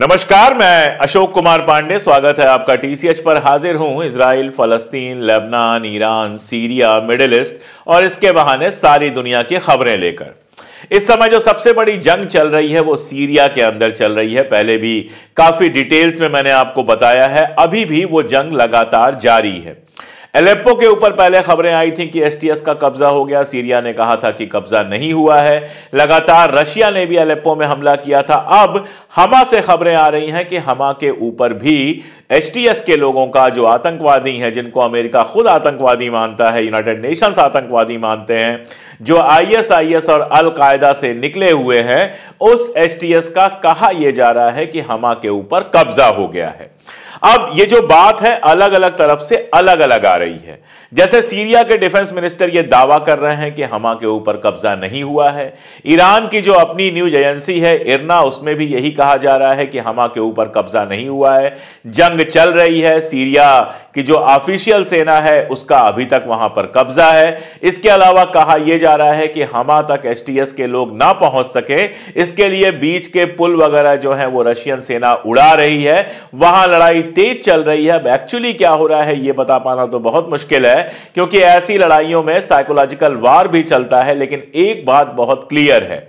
नमस्कार मैं अशोक कुमार पांडे स्वागत है आपका टीसीएच पर हाजिर हूं इसराइल फलस्तीन लेबनान ईरान सीरिया मिडिल ईस्ट और इसके बहाने सारी दुनिया की खबरें लेकर इस समय जो सबसे बड़ी जंग चल रही है वो सीरिया के अंदर चल रही है पहले भी काफी डिटेल्स में मैंने आपको बताया है अभी भी वो जंग लगातार जारी है एलेप्पो के ऊपर पहले खबरें आई थी कि एसटीएस का कब्जा हो गया सीरिया ने कहा था कि कब्जा नहीं हुआ है लगातार रशिया ने भी एलेप्पो में हमला किया था अब हमा से खबरें आ रही हैं कि हमा के ऊपर भी एसटीएस के लोगों का जो आतंकवादी हैं जिनको अमेरिका खुद आतंकवादी मानता है यूनाइटेड नेशंस आतंकवादी मानते हैं जो आईएसआईएस और अलकायदा से निकले हुए हैं उस एसटीएस का कहा यह जा रहा है कि हमा के ऊपर कब्जा हो गया है अब ये जो बात है अलग अलग तरफ से अलग अलग आ रही है जैसे सीरिया के डिफेंस मिनिस्टर ये दावा कर रहे हैं कि हमा के ऊपर कब्जा नहीं हुआ है ईरान की जो अपनी न्यूज एजेंसी है इरना उसमें भी यही कहा जा रहा है कि हमा के ऊपर कब्जा नहीं हुआ है जंग चल रही है सीरिया की जो ऑफिशियल सेना है उसका अभी तक वहां पर कब्जा है इसके अलावा कहा यह जा रहा है कि हमा तक एस के लोग ना पहुंच सके इसके लिए बीच के पुल वगैरह जो है वो रशियन सेना उड़ा रही है वहां लड़ाई तेज चल रही है अब एक्चुअली क्या हो रहा है ये बता पाना तो बहुत मुश्किल है क्योंकि ऐसी लड़ाइयों में साइकोलॉजिकल वार भी चलता है लेकिन एक बात बहुत क्लियर है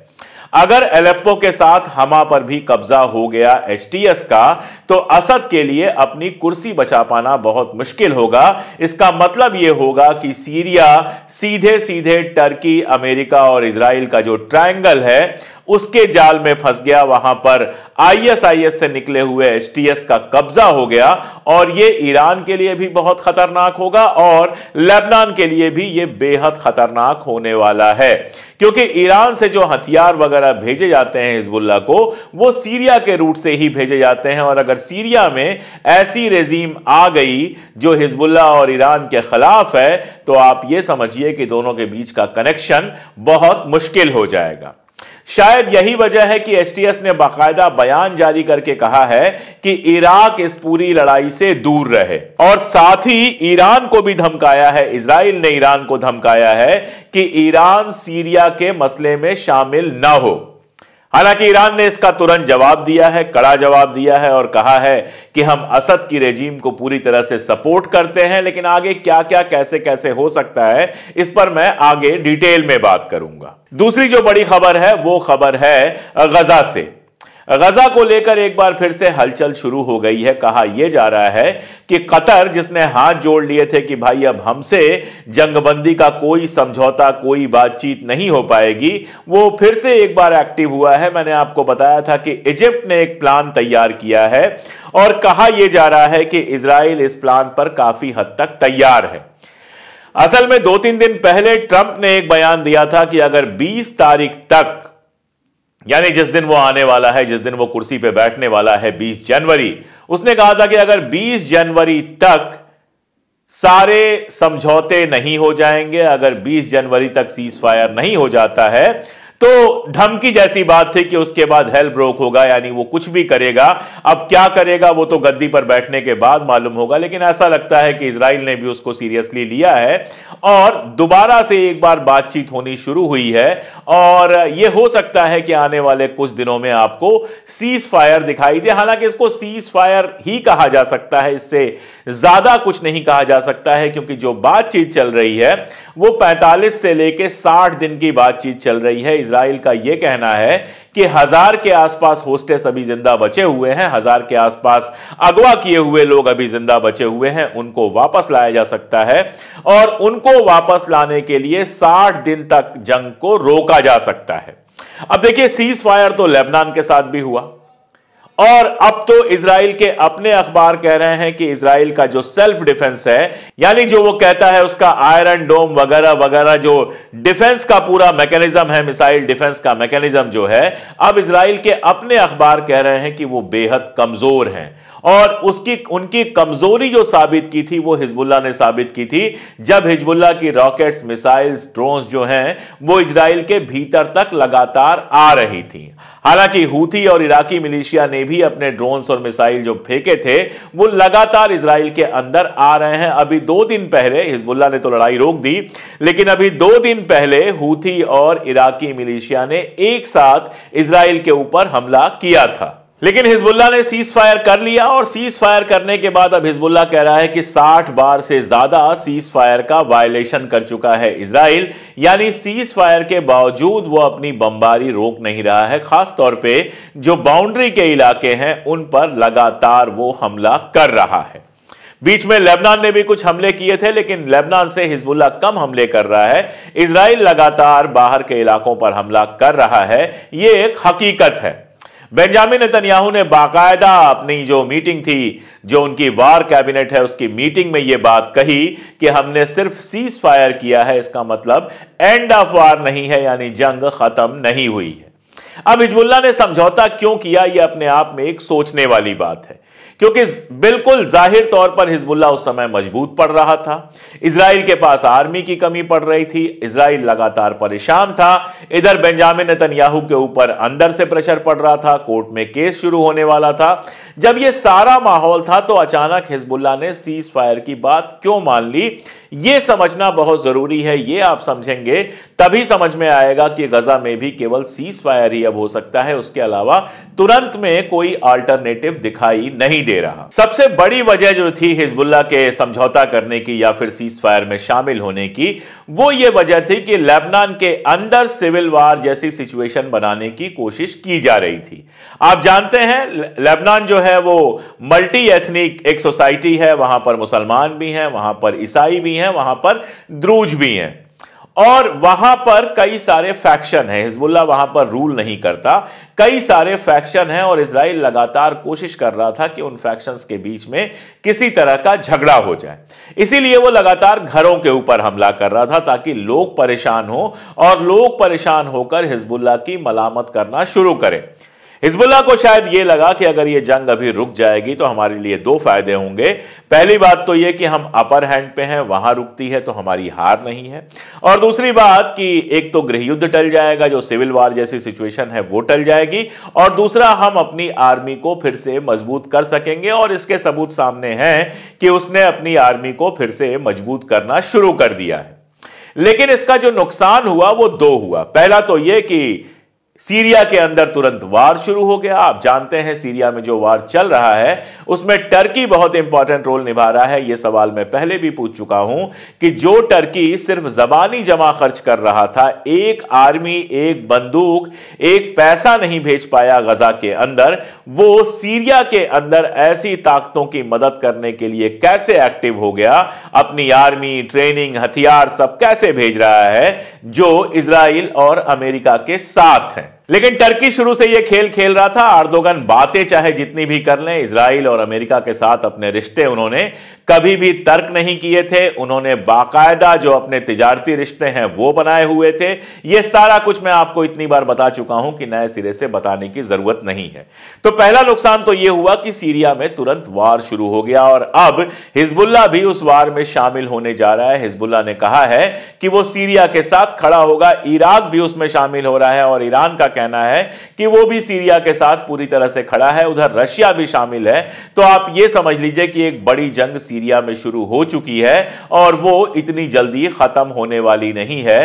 अगर एलेप्पो के साथ हमा पर भी कब्जा हो गया एचटीएस का तो असद के लिए अपनी कुर्सी बचा पाना बहुत मुश्किल होगा इसका मतलब यह होगा कि सीरिया सीधे सीधे टर्की अमेरिका और इसराइल का जो ट्रायंगल है उसके जाल में फंस गया वहां पर आईएसआईएस से निकले हुए एसटीएस का कब्जा हो गया और यह ईरान के लिए भी बहुत खतरनाक होगा और लेबनान के लिए भी यह बेहद खतरनाक होने वाला है क्योंकि ईरान से जो हथियार वगैरह भेजे जाते हैं हिजबुल्ला को वो सीरिया के रूट से ही भेजे जाते हैं और अगर सीरिया में ऐसी रेजीम आ गई जो हिजबुल्ला और ईरान के खिलाफ है तो आप ये समझिए कि दोनों के बीच का कनेक्शन बहुत मुश्किल हो जाएगा शायद यही वजह है कि एसटीएस ने बाकायदा बयान जारी करके कहा है कि इराक इस पूरी लड़ाई से दूर रहे और साथ ही ईरान को भी धमकाया है इसराइल ने ईरान को धमकाया है कि ईरान सीरिया के मसले में शामिल ना हो हालांकि ईरान ने इसका तुरंत जवाब दिया है कड़ा जवाब दिया है और कहा है कि हम असद की रेजीम को पूरी तरह से सपोर्ट करते हैं लेकिन आगे क्या क्या कैसे कैसे हो सकता है इस पर मैं आगे डिटेल में बात करूंगा दूसरी जो बड़ी खबर है वो खबर है गजा से गजा को लेकर एक बार फिर से हलचल शुरू हो गई है कहा यह जा रहा है कि कतर जिसने हाथ जोड़ लिए थे कि भाई अब हमसे जंगबंदी का कोई समझौता कोई बातचीत नहीं हो पाएगी वो फिर से एक बार एक्टिव हुआ है मैंने आपको बताया था कि इजिप्ट ने एक प्लान तैयार किया है और कहा यह जा रहा है कि इसराइल इस प्लान पर काफी हद तक तैयार है असल में दो तीन दिन पहले ट्रंप ने एक बयान दिया था कि अगर 20 तारीख तक यानी जिस दिन वो आने वाला है जिस दिन वो कुर्सी पे बैठने वाला है 20 जनवरी उसने कहा था कि अगर 20 जनवरी तक सारे समझौते नहीं हो जाएंगे अगर 20 जनवरी तक सीज फायर नहीं हो जाता है तो धमकी जैसी बात थी कि उसके बाद हेल्प ब्रोक होगा यानी वो कुछ भी करेगा अब क्या करेगा वो तो गद्दी पर बैठने के बाद मालूम होगा लेकिन ऐसा लगता है कि इसराइल ने भी उसको सीरियसली लिया है और दोबारा से एक बार बातचीत होनी शुरू हुई है और ये हो सकता है कि आने वाले कुछ दिनों में आपको सीज फायर दिखाई दे हालांकि इसको सीज फायर ही कहा जा सकता है इससे ज्यादा कुछ नहीं कहा जा सकता है क्योंकि जो बातचीत चल रही है वो 45 से लेकर 60 दिन की बातचीत चल रही है इसराइल का यह कहना है कि हजार के आसपास होस्टेस अभी जिंदा बचे हुए हैं हजार के आसपास अगवा किए हुए लोग अभी जिंदा बचे हुए हैं उनको वापस लाया जा सकता है और उनको वापस लाने के लिए साठ दिन तक जंग को रोका जा सकता है अब देखिए सीज फायर तो लेबनान के साथ भी हुआ और अब तो इसराइल के अपने अखबार कह रहे हैं कि इसराइल का जो सेल्फ डिफेंस है यानी जो वो कहता है उसका आयरन डोम वगैरह वगैरह जो डिफेंस का पूरा मैकेनिज्म है मिसाइल डिफेंस का मैकेनिज्म जो है अब इसराइल के अपने अखबार कह रहे हैं कि वो बेहद कमजोर हैं और उसकी उनकी कमजोरी जो साबित की थी वो हिजबुल्ला ने साबित की थी जब हिजबुल्ला की रॉकेट्स मिसाइल्स ड्रोन्स जो हैं वो इसराइल के भीतर तक लगातार आ रही थी हालांकि हूथी और इराकी मिलिशिया ने भी अपने ड्रोन्स और मिसाइल जो फेंके थे वो लगातार इसराइल के अंदर आ रहे हैं अभी दो दिन पहले हिजबुल्ला ने तो लड़ाई रोक दी लेकिन अभी दो दिन पहले हूथी और इराकी मिलिशिया ने एक साथ इसराइल के ऊपर हमला किया था लेकिन हिजबुल्ला ने सीज फायर कर लिया और सीज फायर करने के बाद अब हिजबुल्ला कह रहा है कि 60 बार से ज्यादा सीज फायर का वायलेशन कर चुका है इसराइल यानी सीज फायर के बावजूद वो अपनी बमबारी रोक नहीं रहा है खास तौर पे जो बाउंड्री के इलाके हैं उन पर लगातार वो हमला कर रहा है बीच में लेबनान ने भी कुछ हमले किए थे लेकिन लेबनान से हिजबुल्ला कम हमले कर रहा है इसराइल लगातार बाहर के इलाकों पर हमला कर रहा है ये एक हकीकत है बेंजामिन नेतन्याहू ने बाकायदा अपनी जो मीटिंग थी जो उनकी वार कैबिनेट है उसकी मीटिंग में यह बात कही कि हमने सिर्फ सीज फायर किया है इसका मतलब एंड ऑफ वार नहीं है यानी जंग खत्म नहीं हुई है अब हिजबुल्ला ने समझौता क्यों किया यह अपने आप में एक सोचने वाली बात है क्योंकि बिल्कुल जाहिर तौर पर हिजबुल्ला उस समय मजबूत पड़ रहा था इसराइल के पास आर्मी की कमी पड़ रही थी इसराइल लगातार परेशान था इधर बेंजामिन नतन्याहू के ऊपर अंदर से प्रेशर पड़ रहा था कोर्ट में केस शुरू होने वाला था जब यह सारा माहौल था तो अचानक हिजबुल्ला ने सीज फायर की बात क्यों मान ली यह समझना बहुत जरूरी है ये आप समझेंगे तभी समझ में आएगा कि गजा में भी केवल सीज फायर ही अब हो सकता है उसके अलावा तुरंत में कोई अल्टरनेटिव दिखाई नहीं दे रहा सबसे बड़ी वजह जो थी हिजबुल्ला के समझौता करने की या फिर सीज फायर में शामिल होने की वो ये वजह थी कि लेबनान के अंदर सिविल वार जैसी सिचुएशन बनाने की कोशिश की जा रही थी आप जानते हैं लेबनान जो है वो मल्टी एथनिक एक सोसाइटी है वहां पर मुसलमान भी हैं वहां पर ईसाई भी हैं वहां पर द्रूज भी हैं और वहां पर कई सारे फैक्शन हैं हिजबुल्ला वहां पर रूल नहीं करता कई सारे फैक्शन हैं और इसराइल लगातार कोशिश कर रहा था कि उन फैक्शंस के बीच में किसी तरह का झगड़ा हो जाए इसीलिए वो लगातार घरों के ऊपर हमला कर रहा था ताकि लोग परेशान हो और लोग परेशान होकर हिजबुल्ला की मलामत करना शुरू करें हिजबुल्ला को शायद ये लगा कि अगर ये जंग अभी रुक जाएगी तो हमारे लिए दो फायदे होंगे पहली बात तो ये कि हम अपर हैंड पे हैं वहां रुकती है तो हमारी हार नहीं है और दूसरी बात कि एक तो गृह युद्ध टल जाएगा जो सिविल वॉर जैसी सिचुएशन है वो टल जाएगी और दूसरा हम अपनी आर्मी को फिर से मजबूत कर सकेंगे और इसके सबूत सामने हैं कि उसने अपनी आर्मी को फिर से मजबूत करना शुरू कर दिया है लेकिन इसका जो नुकसान हुआ वो दो हुआ पहला तो यह कि सीरिया के अंदर तुरंत वार शुरू हो गया आप जानते हैं सीरिया में जो वार चल रहा है उसमें टर्की बहुत इंपॉर्टेंट रोल निभा रहा है ये सवाल मैं पहले भी पूछ चुका हूं कि जो टर्की सिर्फ जबानी जमा खर्च कर रहा था एक आर्मी एक बंदूक एक पैसा नहीं भेज पाया गजा के अंदर वो सीरिया के अंदर ऐसी ताकतों की मदद करने के लिए कैसे एक्टिव हो गया अपनी आर्मी ट्रेनिंग हथियार सब कैसे भेज रहा है जो इसराइल और अमेरिका के साथ हैं लेकिन टर्की शुरू से यह खेल खेल रहा था आर्दोगन बातें चाहे जितनी भी कर लें इसराइल और अमेरिका के साथ अपने रिश्ते उन्होंने कभी भी तर्क नहीं किए थे उन्होंने बाकायदा जो अपने तिजारती रिश्ते हैं वो बनाए हुए थे ये सारा कुछ मैं आपको इतनी बार बता चुका हूं कि नए सिरे से बताने की जरूरत नहीं है तो पहला नुकसान तो यह हुआ कि सीरिया में तुरंत वार शुरू हो गया और अब हिजबुल्ला भी उस वार में शामिल होने जा रहा है हिजबुल्ला ने कहा है कि वो सीरिया के साथ खड़ा होगा इराक भी उसमें शामिल हो रहा है और ईरान का कहना है कि वो भी सीरिया के साथ पूरी तरह से खड़ा है उधर रशिया भी शामिल है तो आप ये समझ लीजिए कि एक बड़ी जंग सीरिया में शुरू हो चुकी है और वो इतनी जल्दी खत्म होने वाली नहीं है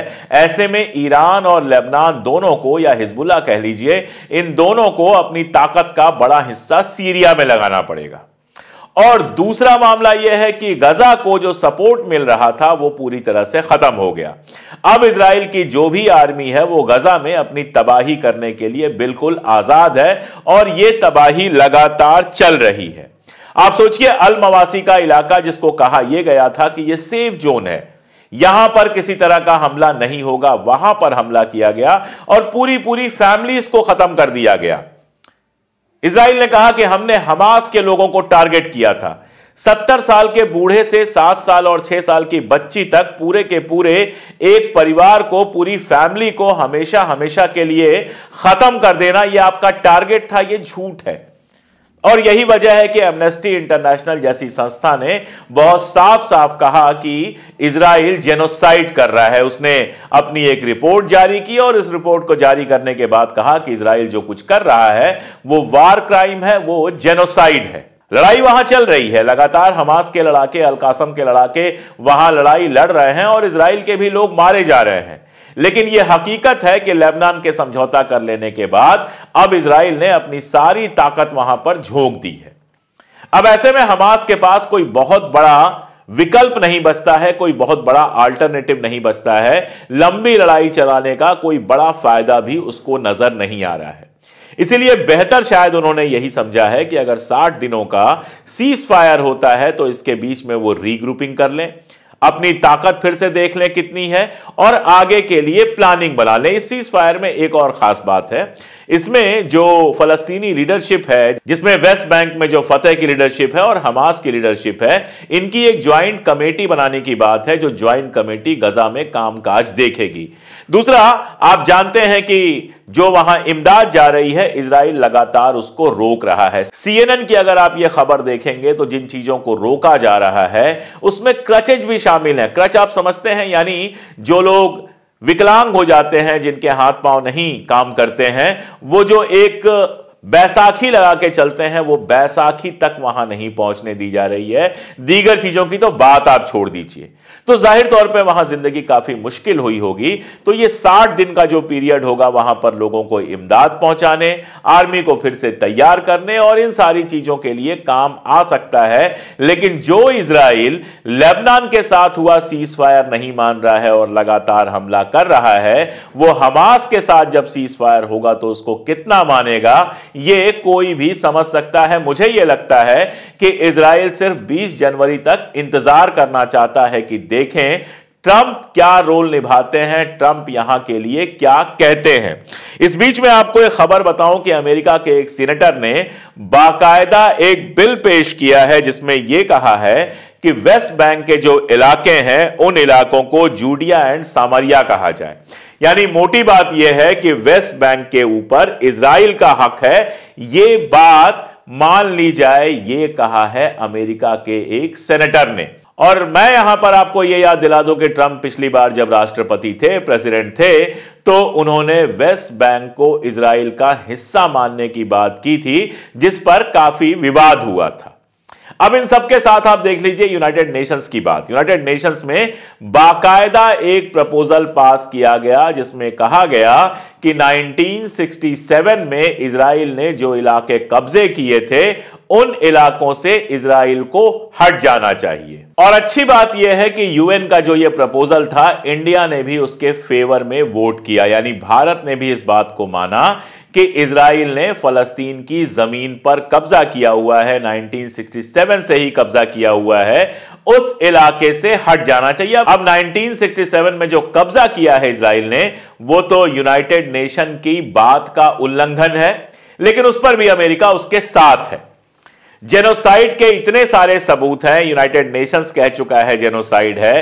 ऐसे में ईरान और लेबनान दोनों को या हिजबुल्ला कह लीजिए इन दोनों को अपनी ताकत का बड़ा हिस्सा सीरिया में लगाना पड़ेगा और दूसरा मामला यह है कि गजा को जो सपोर्ट मिल रहा था वो पूरी तरह से खत्म हो गया अब इसराइल की जो भी आर्मी है वो गजा में अपनी तबाही करने के लिए बिल्कुल आजाद है और ये तबाही लगातार चल रही है आप सोचिए अल मवासी का इलाका जिसको कहा यह गया था कि यह सेफ जोन है यहां पर किसी तरह का हमला नहीं होगा वहां पर हमला किया गया और पूरी पूरी फैमिलीज को खत्म कर दिया गया इसराइल ने कहा कि हमने हमास के लोगों को टारगेट किया था सत्तर साल के बूढ़े से सात साल और छह साल की बच्ची तक पूरे के पूरे एक परिवार को पूरी फैमिली को हमेशा हमेशा के लिए खत्म कर देना यह आपका टारगेट था यह झूठ है और यही वजह है कि एमनेस्टी इंटरनेशनल जैसी संस्था ने बहुत साफ साफ कहा कि इसराइल जेनोसाइड कर रहा है उसने अपनी एक रिपोर्ट जारी की और इस रिपोर्ट को जारी करने के बाद कहा कि इसराइल जो कुछ कर रहा है वो वार क्राइम है वो जेनोसाइड है लड़ाई वहां चल रही है लगातार हमास के लड़ाके अलकासम के लड़ाके वहां लड़ाई लड़ रहे हैं और इसराइल के भी लोग मारे जा रहे हैं लेकिन यह हकीकत है कि लेबनान के समझौता कर लेने के बाद अब इसराइल ने अपनी सारी ताकत वहां पर झोंक दी है अब ऐसे में हमास के पास कोई बहुत बड़ा विकल्प नहीं बचता है कोई बहुत बड़ा अल्टरनेटिव नहीं बचता है लंबी लड़ाई चलाने का कोई बड़ा फायदा भी उसको नजर नहीं आ रहा है इसीलिए बेहतर शायद उन्होंने यही समझा है कि अगर 60 दिनों का सीज फायर होता है तो इसके बीच में वो रीग्रुपिंग कर लें अपनी ताकत फिर से देख लें कितनी है और आगे के लिए प्लानिंग बना लें इस सीज फायर में एक और खास बात है इसमें जो फलस्तीनी लीडरशिप है जिसमें वेस्ट बैंक में जो फतेह की लीडरशिप है और हमास की लीडरशिप है इनकी एक ज्वाइंट कमेटी बनाने की बात है जो ज्वाइंट कमेटी गजा में कामकाज देखेगी दूसरा आप जानते हैं कि जो वहां इमदाद जा रही है इसराइल लगातार उसको रोक रहा है सीएनएन की अगर आप यह खबर देखेंगे तो जिन चीजों को रोका जा रहा है उसमें क्रचेज भी शामिल है क्रच आप समझते हैं यानी जो लोग विकलांग हो जाते हैं जिनके हाथ पांव नहीं काम करते हैं वो जो एक बैसाखी लगा के चलते हैं वो बैसाखी तक वहां नहीं पहुंचने दी जा रही है दीगर चीजों की तो बात आप छोड़ दीजिए तो जाहिर तौर पे वहां जिंदगी काफी मुश्किल हुई होगी तो ये 60 दिन का जो पीरियड होगा वहां पर लोगों को इमदाद पहुंचाने आर्मी को फिर से तैयार करने और इन सारी चीजों के लिए काम आ सकता है लेकिन जो इसराइल लेबनान के साथ हुआ सीज फायर नहीं मान रहा है और लगातार हमला कर रहा है वो हमास के साथ जब सीज फायर होगा तो उसको कितना मानेगा ये कोई भी समझ सकता है मुझे ये लगता है कि इसराइल सिर्फ 20 जनवरी तक इंतजार करना चाहता है कि देखें ट्रंप क्या रोल निभाते हैं ट्रंप यहां के लिए क्या कहते हैं इस बीच में आपको एक खबर बताऊं कि अमेरिका के एक सीनेटर ने बाकायदा एक बिल पेश किया है जिसमें यह कहा है कि वेस्ट बैंक के जो इलाके हैं उन इलाकों को जूडिया एंड सामरिया कहा जाए यानी मोटी बात यह है कि वेस्ट बैंक के ऊपर इसराइल का हक है ये बात मान ली जाए ये कहा है अमेरिका के एक सेनेटर ने और मैं यहां पर आपको यह याद दिला दूं कि ट्रंप पिछली बार जब राष्ट्रपति थे प्रेसिडेंट थे तो उन्होंने वेस्ट बैंक को इसराइल का हिस्सा मानने की बात की थी जिस पर काफी विवाद हुआ था अब इन सबके साथ आप देख लीजिए यूनाइटेड नेशंस की बात यूनाइटेड नेशंस में बाकायदा एक प्रपोजल पास किया गया जिसमें कहा गया कि 1967 में इसराइल ने जो इलाके कब्जे किए थे उन इलाकों से इसराइल को हट जाना चाहिए और अच्छी बात यह है कि यूएन का जो यह प्रपोजल था इंडिया ने भी उसके फेवर में वोट किया यानी भारत ने भी इस बात को माना कि इसराइल ने फलस्तीन की ज़मीन पर कब्ज़ा किया हुआ है 1967 से ही कब्ज़ा किया हुआ है उस इलाके से हट जाना चाहिए अब 1967 में जो कब्ज़ा किया है इसराइल ने वो तो यूनाइटेड नेशन की बात का उल्लंघन है लेकिन उस पर भी अमेरिका उसके साथ है जेनोसाइड के इतने सारे सबूत हैं यूनाइटेड नेशंस कह चुका है जेनोसाइड है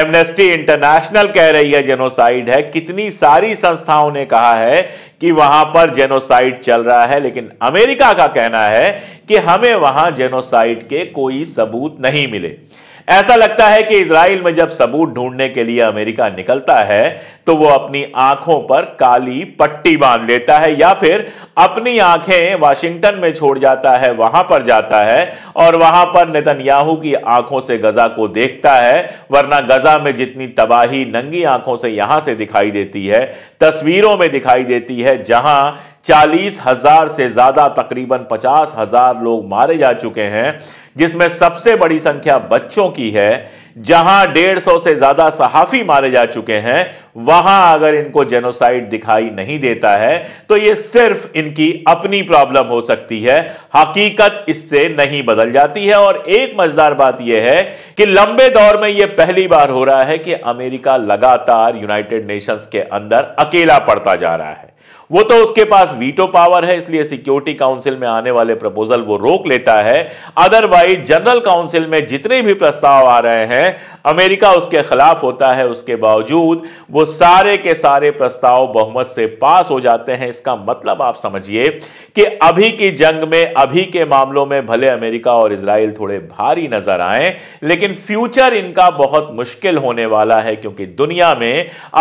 एमनेस्टी इंटरनेशनल कह रही है जेनोसाइड है कितनी सारी संस्थाओं ने कहा है कि वहां पर जेनोसाइड चल रहा है लेकिन अमेरिका का कहना है कि हमें वहां जेनोसाइड के कोई सबूत नहीं मिले ऐसा लगता है कि इसराइल में जब सबूत ढूंढने के लिए अमेरिका निकलता है तो वो अपनी आंखों पर काली पट्टी बांध लेता है या फिर अपनी आंखें वाशिंगटन में छोड़ जाता है वहां पर जाता है और वहां पर नेतन्याहू की आंखों से गजा को देखता है वरना गजा में जितनी तबाही नंगी आंखों से यहां से दिखाई देती है तस्वीरों में दिखाई देती है जहां चालीस हजार से ज्यादा तकरीबन पचास हजार लोग मारे जा चुके हैं जिसमें सबसे बड़ी संख्या बच्चों की है जहां डेढ़ सौ से ज्यादा सहाफी मारे जा चुके हैं वहां अगर इनको जेनोसाइड दिखाई नहीं देता है तो ये सिर्फ इनकी अपनी प्रॉब्लम हो सकती है हकीकत इससे नहीं बदल जाती है और एक मजेदार बात यह है कि लंबे दौर में यह पहली बार हो रहा है कि अमेरिका लगातार यूनाइटेड नेशंस के अंदर अकेला पड़ता जा रहा है वो तो उसके पास वीटो पावर है इसलिए सिक्योरिटी काउंसिल में आने वाले प्रपोजल वो रोक लेता है अदरवाइज जनरल काउंसिल में जितने भी प्रस्ताव आ रहे हैं अमेरिका उसके खिलाफ होता है उसके बावजूद वो सारे के सारे प्रस्ताव बहुमत से पास हो जाते हैं इसका मतलब आप समझिए कि अभी की जंग में अभी के मामलों में भले अमेरिका और इसराइल थोड़े भारी नजर आए लेकिन फ्यूचर इनका बहुत मुश्किल होने वाला है क्योंकि दुनिया में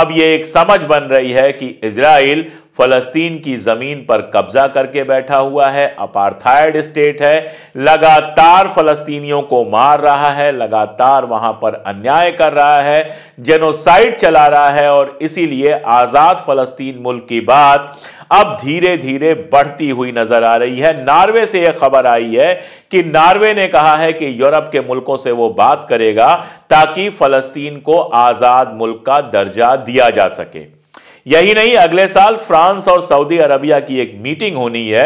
अब यह एक समझ बन रही है कि इसराइल फलस्तीन की ज़मीन पर कब्जा करके बैठा हुआ है अपारथाइड स्टेट है लगातार फलस्तीनियों को मार रहा है लगातार वहां पर अन्याय कर रहा है जेनोसाइड चला रहा है और इसीलिए आज़ाद फलस्तीन मुल्क की बात अब धीरे धीरे बढ़ती हुई नजर आ रही है नार्वे से यह खबर आई है कि नार्वे ने कहा है कि यूरोप के मुल्कों से वो बात करेगा ताकि फलस्तीन को आज़ाद मुल्क का दर्जा दिया जा सके यही नहीं अगले साल फ्रांस और सऊदी अरबिया की एक मीटिंग होनी है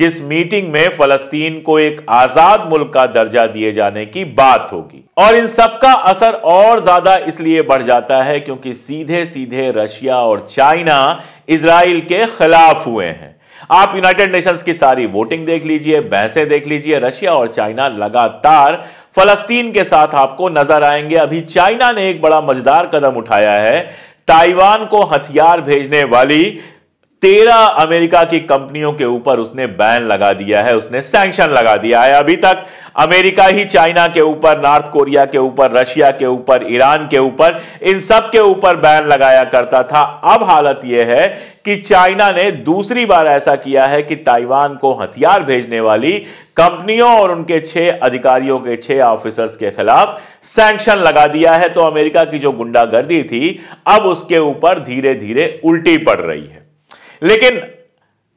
जिस मीटिंग में फलस्तीन को एक आजाद मुल्क का दर्जा दिए जाने की बात होगी और इन सब का असर और ज्यादा इसलिए बढ़ जाता है क्योंकि सीधे सीधे रशिया और चाइना इसराइल के खिलाफ हुए हैं आप यूनाइटेड नेशंस की सारी वोटिंग देख लीजिए बहसें देख लीजिए रशिया और चाइना लगातार फलस्तीन के साथ आपको नजर आएंगे अभी चाइना ने एक बड़ा मजेदार कदम उठाया है ताइवान को हथियार भेजने वाली तेरह अमेरिका की कंपनियों के ऊपर उसने बैन लगा दिया है उसने सैंक्शन लगा दिया है अभी तक अमेरिका ही चाइना के ऊपर नॉर्थ कोरिया के ऊपर रशिया के ऊपर ईरान के ऊपर इन सब के ऊपर बैन लगाया करता था अब हालत यह है कि चाइना ने दूसरी बार ऐसा किया है कि ताइवान को हथियार भेजने वाली कंपनियों और उनके छह अधिकारियों के छह ऑफिसर्स के खिलाफ सैंक्शन लगा दिया है तो अमेरिका की जो गुंडागर्दी थी अब उसके ऊपर धीरे धीरे उल्टी पड़ रही है लेकिन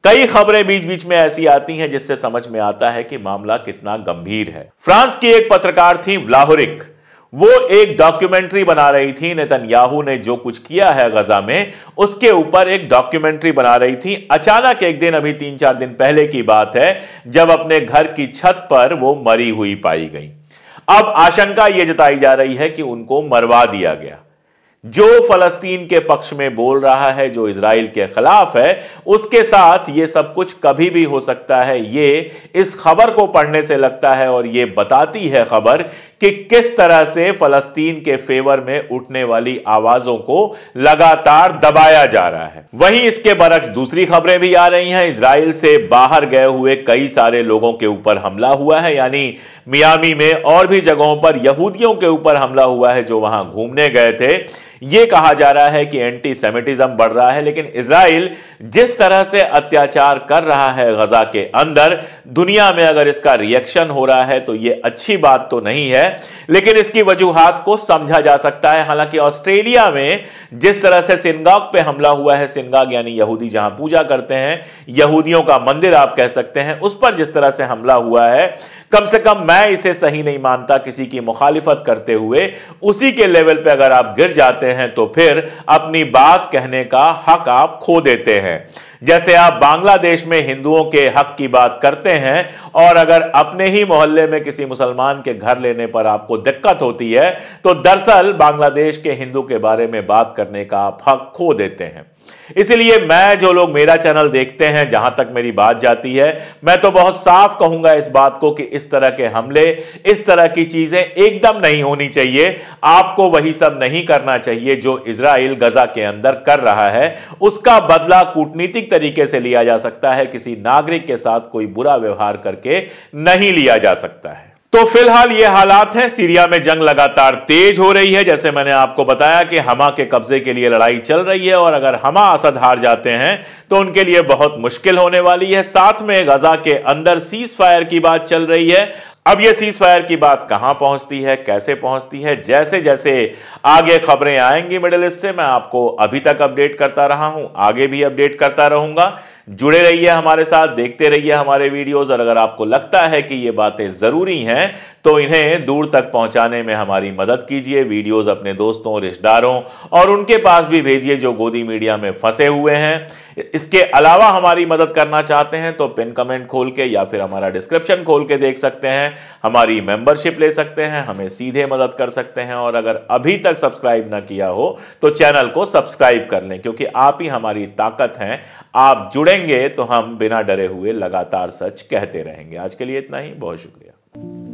कई खबरें बीच बीच में ऐसी आती हैं जिससे समझ में आता है कि मामला कितना गंभीर है फ्रांस की एक पत्रकार थी व्लाहोरिक वो एक डॉक्यूमेंट्री बना रही थी नेतन्याहू ने जो कुछ किया है गजा में उसके ऊपर एक डॉक्यूमेंट्री बना रही थी अचानक एक दिन अभी तीन चार दिन पहले की बात है जब अपने घर की छत पर वो मरी हुई पाई गई अब आशंका यह जताई जा रही है कि उनको मरवा दिया गया जो फलस्तीन के पक्ष में बोल रहा है जो इसराइल के खिलाफ है उसके साथ ये सब कुछ कभी भी हो सकता है ये इस खबर को पढ़ने से लगता है और ये बताती है खबर कि किस तरह से फलस्तीन के फेवर में उठने वाली आवाजों को लगातार दबाया जा रहा है वहीं इसके बरक्स दूसरी खबरें भी आ रही हैं इसराइल से बाहर गए हुए कई सारे लोगों के ऊपर हमला हुआ है यानी मियामी में और भी जगहों पर यहूदियों के ऊपर हमला हुआ है जो वहां घूमने गए थे ये कहा जा रहा है कि एंटी सेमिटिज्म बढ़ रहा है लेकिन इसराइल जिस तरह से अत्याचार कर रहा है गजा के अंदर दुनिया में अगर इसका रिएक्शन हो रहा है तो ये अच्छी बात तो नहीं है लेकिन इसकी वजूहत को समझा जा सकता है हालांकि ऑस्ट्रेलिया में जिस तरह से सिनगाग पे हमला हुआ है सिनगाग यानी यहूदी जहां पूजा करते हैं यहूदियों का मंदिर आप कह सकते हैं उस पर जिस तरह से हमला हुआ है कम से कम मैं इसे सही नहीं मानता किसी की मुखालिफत करते हुए उसी के लेवल पे अगर आप गिर जाते हैं तो फिर अपनी बात कहने का हक आप खो देते हैं जैसे आप बांग्लादेश में हिंदुओं के हक की बात करते हैं और अगर अपने ही मोहल्ले में किसी मुसलमान के घर लेने पर आपको दिक्कत होती है तो दरअसल बांग्लादेश के हिंदू के बारे में बात करने का आप हक खो देते हैं इसलिए मैं जो लोग मेरा चैनल देखते हैं जहां तक मेरी बात जाती है मैं तो बहुत साफ कहूंगा इस बात को कि इस तरह के हमले इस तरह की चीजें एकदम नहीं होनी चाहिए आपको वही सब नहीं करना चाहिए जो इसराइल गजा के अंदर कर रहा है उसका बदला कूटनीतिक तरीके से लिया जा सकता है किसी नागरिक के साथ कोई बुरा व्यवहार करके नहीं लिया जा सकता है तो फिलहाल ये हालात हैं सीरिया में जंग लगातार तेज हो रही है जैसे मैंने आपको बताया कि हमा के कब्जे के लिए लड़ाई चल रही है और अगर हमा असद हार जाते हैं तो उनके लिए बहुत मुश्किल होने वाली है साथ में गजा के अंदर सीज फायर की बात चल रही है अब ये सीज फायर की बात कहां पहुंचती है कैसे पहुंचती है जैसे जैसे आगे खबरें आएंगी मिडल ईस्ट से मैं आपको अभी तक अपडेट करता रहा हूं आगे भी अपडेट करता रहूंगा जुड़े रहिए हमारे साथ देखते रहिए हमारे वीडियोज़ और अगर आपको लगता है कि ये बातें ज़रूरी हैं तो इन्हें दूर तक पहुंचाने में हमारी मदद कीजिए वीडियोस अपने दोस्तों रिश्तेदारों और उनके पास भी भेजिए जो गोदी मीडिया में फंसे हुए हैं इसके अलावा हमारी मदद करना चाहते हैं तो पिन कमेंट खोल के या फिर हमारा डिस्क्रिप्शन खोल के देख सकते हैं हमारी मेंबरशिप ले सकते हैं हमें सीधे मदद कर सकते हैं और अगर अभी तक सब्सक्राइब ना किया हो तो चैनल को सब्सक्राइब कर लें क्योंकि आप ही हमारी ताकत हैं आप जुड़ेंगे तो हम बिना डरे हुए लगातार सच कहते रहेंगे आज के लिए इतना ही बहुत शुक्रिया